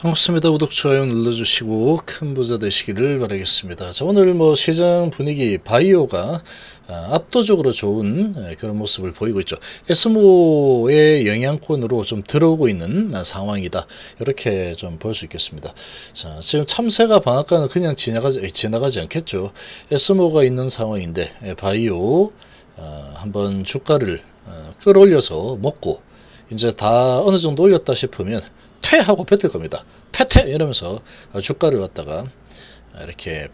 반갑습니다. 구독, 좋아요 눌러주시고 큰 부자 되시기를 바라겠습니다. 자, 오늘 뭐 시장 분위기 바이오가 아, 압도적으로 좋은 그런 모습을 보이고 있죠. 에스모의 영향권으로 좀 들어오고 있는 아, 상황이다. 이렇게 좀 볼 수 있겠습니다. 자, 지금 참새가 방앗간을 그냥 지나가지, 지나가지 않겠죠. 에스모가 있는 상황인데 바이오 아, 한번 주가를 끌어올려서 먹고 이제 다 어느 정도 올렸다 싶으면 퇴하고 뱉을 겁니다. 퇴퇴 이러면서 주가를 갖다가 이렇게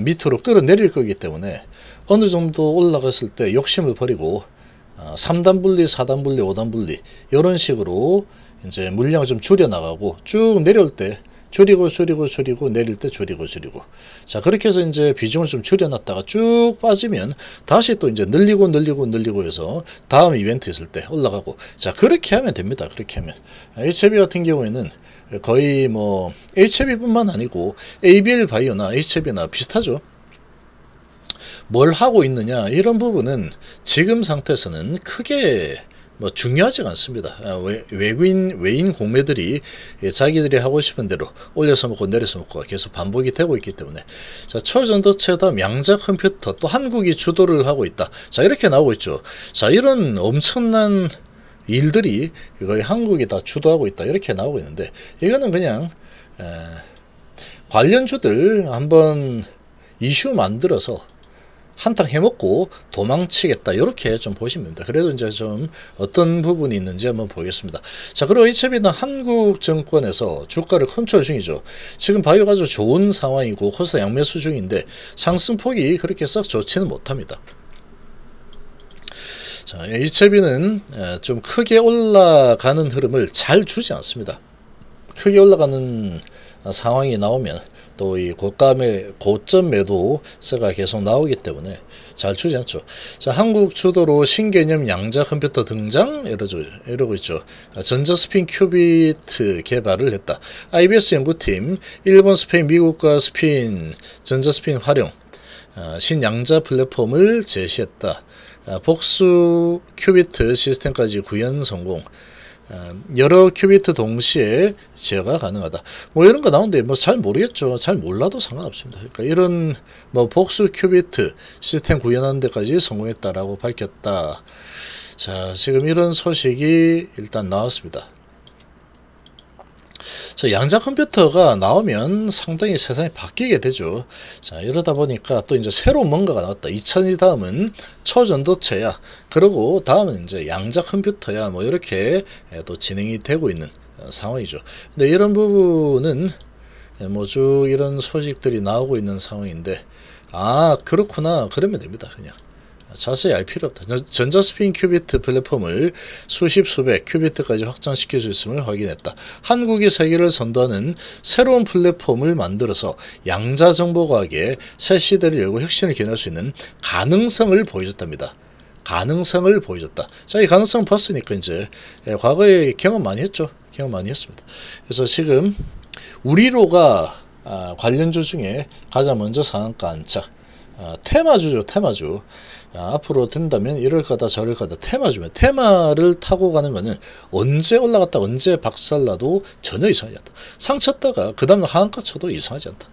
밑으로 끌어내릴 거기 때문에 어느 정도 올라갔을 때 욕심을 버리고 3단 어, 분리, 4단 분리, 5단 분리 이런 식으로 이제 물량을 좀 줄여나가고 쭉 내려올 때 줄이고 줄이고 줄이고 내릴 때 줄이고 줄이고 자 그렇게 해서 이제 비중을 좀 줄여놨다가 쭉 빠지면 다시 또 이제 늘리고 늘리고 늘리고 해서 다음 이벤트 있을 때 올라가고 자 그렇게 하면 됩니다 그렇게 하면 HB 같은 경우에는 거의 뭐 HB뿐만 아니고 ABL 바이오나 HB나 비슷하죠 뭘 하고 있느냐 이런 부분은 지금 상태에서는 크게 뭐 중요하지가 않습니다. 아, 외, 국인 외인 공매들이 예, 자기들이 하고 싶은 대로 올려서 먹고 내려서 먹고 계속 반복이 되고 있기 때문에 자 초전도 체담 양자 컴퓨터 또 한국이 주도를 하고 있다. 자 이렇게 나오고 있죠. 자 이런 엄청난 일들이 거의 한국이 다 주도하고 있다 이렇게 나오고 있는데 이거는 그냥 에, 관련주들 한번 이슈 만들어서 한탕 해먹고 도망치겠다 이렇게 좀 보시면 됩니다. 그래도 이제 좀 어떤 부분이 있는지 한번 보겠습니다. 자 그리고 HB는 한국 증권에서 주가를 컨트롤 중이죠. 지금 바이오가 아주 좋은 상황이고 코스 양매수 중인데 상승폭이 그렇게 썩 좋지는 못합니다. 자, HB는 좀 크게 올라가는 흐름을 잘 주지 않습니다. 크게 올라가는 상황이 나오면 또이 고감의 고점 매도세가 계속 나오기 때문에 잘 추지 않죠. 자, 한국 주도로 신개념 양자 컴퓨터 등장 이러죠. 이러고 있죠. 아, 전자스핀 큐비트 개발을 했다. IBS 연구팀 일본, 스페인, 미국과 스핀 전자스핀 활용 아, 신양자 플랫폼을 제시했다. 아, 복수 큐비트 시스템까지 구현 성공. 음, 여러 큐비트 동시에 제어가 가능하다. 뭐 이런 거 나오는데 뭐 잘 모르겠죠. 잘 몰라도 상관없습니다. 그러니까 이런 뭐 복수 큐비트 시스템 구현하는 데까지 성공했다라고 밝혔다. 자, 지금 이런 소식이 일단 나왔습니다. 자, 양자 컴퓨터가 나오면 상당히 세상이 바뀌게 되죠. 자, 이러다 보니까 또 이제 새로운 뭔가가 나왔다. 2000이 다음은 초전도체야. 그러고 다음은 이제 양자 컴퓨터야. 뭐 이렇게 예, 또 진행이 되고 있는 어, 상황이죠. 근데 이런 부분은 예, 뭐쭉 이런 소식들이 나오고 있는 상황인데 아 그렇구나 그러면 됩니다 그냥 자세히 알 필요 없다. 전자스핀 피 큐비트 플랫폼을 수십 수백 큐비트까지 확장시킬 수 있음을 확인했다. 한국이 세계를 선도하는 새로운 플랫폼을 만들어서 양자정보과학의 새 시대를 열고 혁신을 기원할 수 있는 가능성을 보여줬답니다. 가능성을 보여줬다. 자, 이 가능성 봤으니까 이제 예, 과거에 경험 많이 했죠. 경험 많이 했습니다. 그래서 지금 우리로가 아, 관련주 중에 가장 먼저 상한가 안착 아, 테마주죠 테마주 앞으로 된다면 이럴 거다 저럴 거다 테마 주면 테마를 타고 가는 거는 언제 올라갔다 언제 박살나도 전혀 이상하지 않다. 상 쳤다가 그다음 하한가 쳐도 이상하지 않다.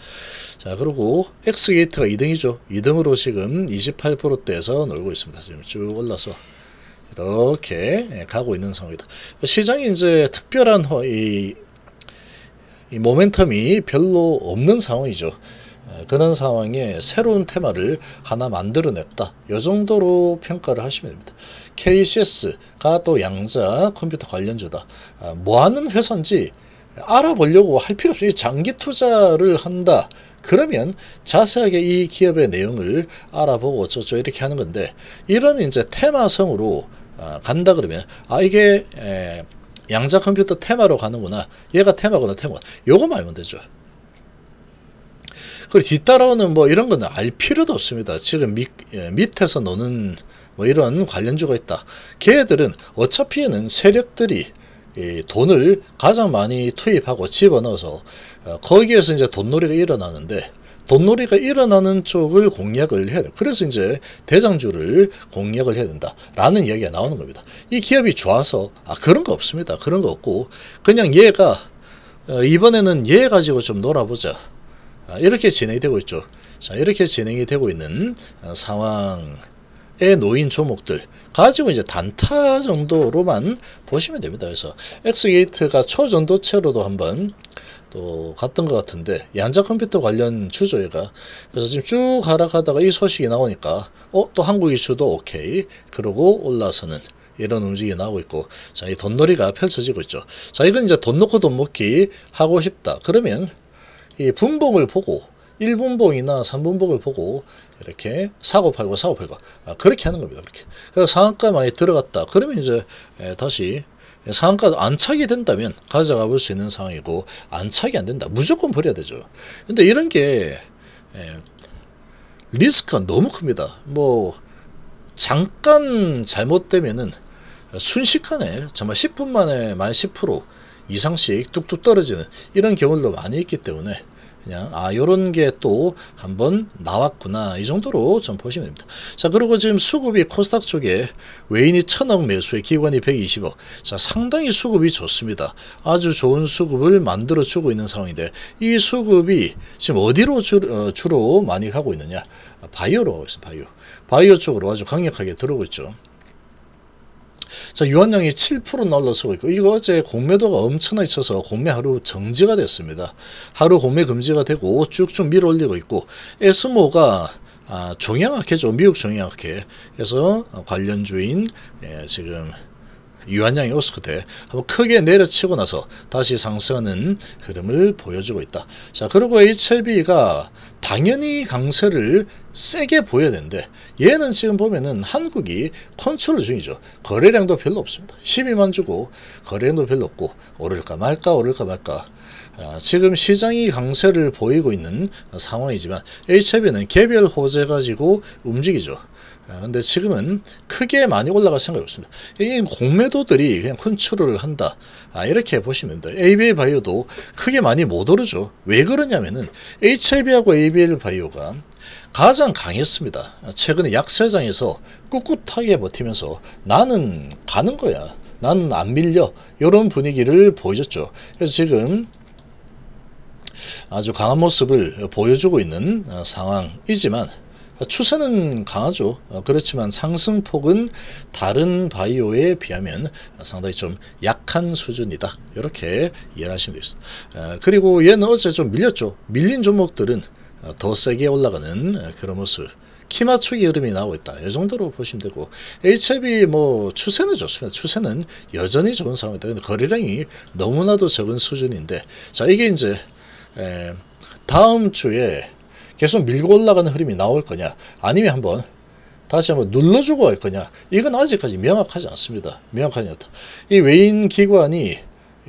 자 그리고 엑스게이트가 2등이죠. 2등으로 지금 28%대에서 놀고 있습니다. 지금 쭉 올라서 이렇게 가고 있는 상황이다. 시장이 이제 특별한 이, 이 모멘텀이 별로 없는 상황이죠. 어, 그런 상황에 새로운 테마를 하나 만들어냈다. 이 정도로 평가를 하시면 됩니다. KCS가 또 양자 컴퓨터 관련주다. 아, 뭐하는 회사인지 알아보려고 할 필요 없이 장기 투자를 한다. 그러면 자세하게 이 기업의 내용을 알아보고 어쩌죠 이렇게 하는 건데 이런 이제 테마성으로 아, 간다 그러면 아 이게 양자 컴퓨터 테마로 가는구나 얘가 테마구나 테마 요거말면 되죠 그리고 뒤따라오는 뭐 이런 거는 알 필요도 없습니다. 지금 밑, 예, 밑에서 노는 뭐 이런 관련주가 있다. 걔들은 어차피는 세력들이 돈을 가장 많이 투입하고 집어넣어서 어, 거기에서 이제 돈놀이가 일어나는데 돈놀이가 일어나는 쪽을 공략을 해야 돼. 그래서 이제 대장주를 공략을 해야 된다라는 이야기가 나오는 겁니다. 이 기업이 좋아서 아 그런 거 없습니다. 그런 거 없고 그냥 얘가 어, 이번에는 얘 가지고 좀 놀아보자. 아, 이렇게 진행이 되고 있죠. 자 이렇게 진행이 되고 있는 아, 상황의 놓인 조목들 가지고 이제 단타 정도로만 보시면 됩니다. 그래서 엑스게이트가 초전도체로도 한번 또 갔던 것 같은데 양자 컴퓨터 관련 주조회가 그래서 지금 쭉 하락하다가 이 소식이 나오니까 어 또 한국 이슈도 오케이 그러고 올라서는 이런 움직이 나오고 있고 자 이 돈놀이가 펼쳐지고 있죠 자 이건 이제 돈 놓고 돈 먹기 하고 싶다 그러면 이 예, 분봉을 보고 1분봉이나 3분봉을 보고 이렇게 사고 팔고 사고 팔고 아, 그렇게 하는 겁니다. 그렇게 그래서 상한가 많이 들어갔다. 그러면 이제 예, 다시 상한가 안착이 된다면 가져가 볼 수 있는 상황이고 안착이 안 된다. 무조건 버려야 되죠. 근데 이런 게 예, 리스크가 너무 큽니다. 뭐 잠깐 잘못되면은 순식간에 정말 10분 만에 만10% 이상씩 뚝뚝 떨어지는 이런 경우도 많이 있기 때문에 그냥 아 요런 게 또 한 번 나왔구나 이 정도로 좀 보시면 됩니다. 자 그리고 지금 수급이 코스닥 쪽에 외인이 천억 매수에 기관이 120억 자 상당히 수급이 좋습니다. 아주 좋은 수급을 만들어주고 있는 상황인데 이 수급이 지금 어디로 주, 어, 주로 많이 가고 있느냐 바이오로 바이오 바이오 쪽으로 아주 강력하게 들어오고 있죠. 자, 유한량이 7% 날라서고 있고 이거 어제 공매도가 엄청나게 어서 공매 하루 정지가 됐습니다. 하루 공매 금지가 되고 쭉쭉 밀어올리고 있고 에스모가 아, 종양학회죠. 미국 종양학회. 에서 관련주인 예, 지금 유한양이 오스크대 한번 크게 내려치고 나서 다시 상승하는 흐름을 보여주고 있다. 자 그리고 HLB가 당연히 강세를 세게 보여야 되는데 얘는 지금 보면은 한국이 컨트롤 중이죠. 거래량도 별로 없습니다. 12만 주고 거래량도 별로 없고 오를까 말까 오를까 말까 어, 지금 시장이 강세를 보이고 있는 상황이지만 HIV는 개별 호재 가지고 움직이죠. 어, 근데 지금은 크게 많이 올라갈 생각이 없습니다. 이 공매도들이 그냥 컨트롤을 한다. 아, 이렇게 보시면 돼요. ABA 바이오도 크게 많이 못 오르죠. 왜 그러냐면은 h i v 하고 ABL 바이오가 가장 강했습니다. 최근에 약세장에서 꿋꿋하게 버티면서 나는 가는 거야. 나는 안 밀려. 이런 분위기를 보여줬죠. 그래서 지금 아주 강한 모습을 보여주고 있는 어, 상황이지만 추세는 강하죠. 어, 그렇지만 상승폭은 다른 바이오에 비하면 상당히 좀 약한 수준이다. 이렇게 이해를 하시면 되겠습니다. 어, 그리고 얘는 어제 좀 밀렸죠. 밀린 종목들은 더 세게 올라가는 그런 모습. 키마추기 흐름이 나오고 있다. 이 정도로 보시면 되고 HIB 뭐 추세는 좋습니다. 추세는 여전히 좋은 상황이다. 근데 거래량이 너무나도 적은 수준인데 자 이게 이제 에, 예, 다음 주에 계속 밀고 올라가는 흐름이 나올 거냐 아니면 한번 다시 한번 눌러주고 할 거냐 이건 아직까지 명확하지 않습니다. 명확하지 않다. 이 외인 기관이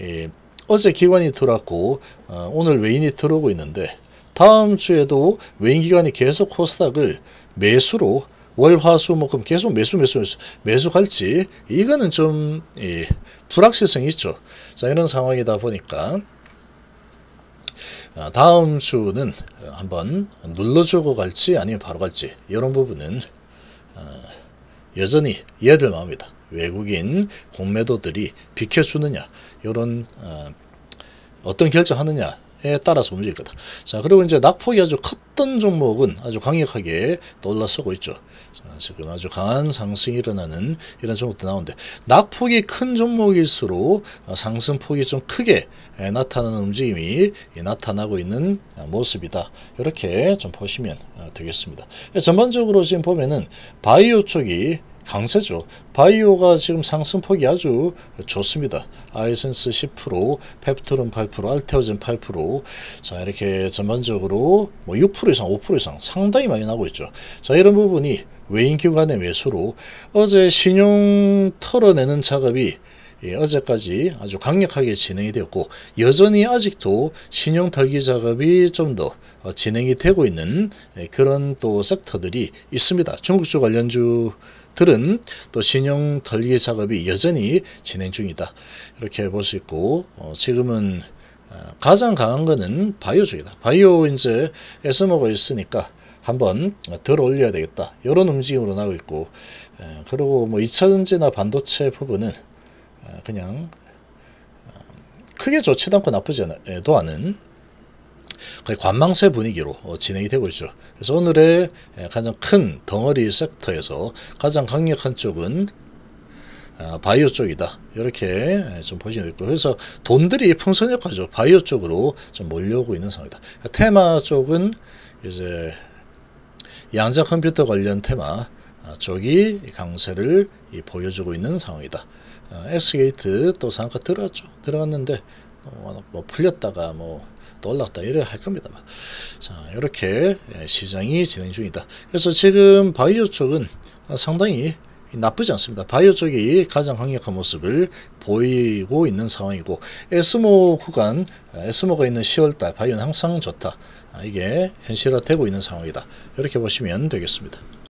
이, 어제 기관이 들어왔고 어, 오늘 외인이 들어오고 있는데 다음 주에도 외인 기관이 계속 코스닥을 매수로 월화수목금 뭐, 계속 매수 매수 매수 매수 갈지 이거는 좀 예, 불확실성이 있죠. 자 이런 상황이다 보니까 아, 다음 주는 어, 한번 눌러주고 갈지 아니면 바로 갈지 이런 부분은 어, 여전히 이해될 만합니다. 외국인 공매도들이 비켜주느냐 이런 어, 어떤 결정하느냐 따라서 움직일 거다. 자, 그리고 이제 낙폭이 아주 컸던 종목은 아주 강력하게 올라서고 있죠. 자, 지금 아주 강한 상승이 일어나는 이런 종목도 나오는데 낙폭이 큰 종목일수록 어, 상승폭이 좀 크게 나타나는 움직임이 나타나고 있는 어, 모습이다. 이렇게 좀 보시면 어, 되겠습니다. 예, 전반적으로 지금 보면은 바이오 쪽이 강세죠. 바이오가 지금 상승폭이 아주 좋습니다. 아이센스 10%, 펩트론 8%, 알테오젠 8%. 자, 이렇게 전반적으로 뭐6% 이상, 5% 이상 상당히 많이 나고 있죠. 자, 이런 부분이 외인기관의 매수로 어제 신용 털어내는 작업이 예, 어제까지 아주 강력하게 진행이 되었고 여전히 아직도 신용 털기 작업이 좀더 어, 진행이 되고 있는 예, 그런 또 섹터들이 있습니다. 중국주 관련주 들은 또 신용 털기 작업이 여전히 진행 중이다. 이렇게 볼 수 있고 어, 지금은 어, 가장 강한 거는 바이오 쪽이다. 바이오 이제 애써먹어 있으니까 한번 덜 올려야 되겠다. 이런 움직임으로 나오고 있고 어, 그리고 뭐 2차전지나 반도체 부분은 어, 그냥 크게 좋지도 않고 나쁘지도 않아 않은 거의 관망세 분위기로 어, 진행이 되고 있죠. 그래서 오늘의 가장 큰 덩어리 섹터에서 가장 강력한 쪽은 아, 바이오 쪽이다. 이렇게 좀 보시면 있고 그래서 돈들이 풍선효과죠. 바이오 쪽으로 좀 몰려오고 있는 상황이다. 테마 쪽은 이제 양자 컴퓨터 관련 테마 아, 쪽이 강세를 보여주고 있는 상황이다. 아, 엑스게이트 또 상가 들어왔죠 들어갔는데 어, 뭐 풀렸다가 뭐떠 올랐다 이래 할 겁니다. 자 이렇게 예, 시장이 진행 중이다. 그래서 지금 바이오 쪽은 상당히 나쁘지 않습니다. 바이오 쪽이 가장 강력한 모습을 보이고 있는 상황이고 에스모 구간, 에스모가 있는 10월달 바이오는 항상 좋다. 아, 이게 현실화되고 있는 상황이다. 이렇게 보시면 되겠습니다.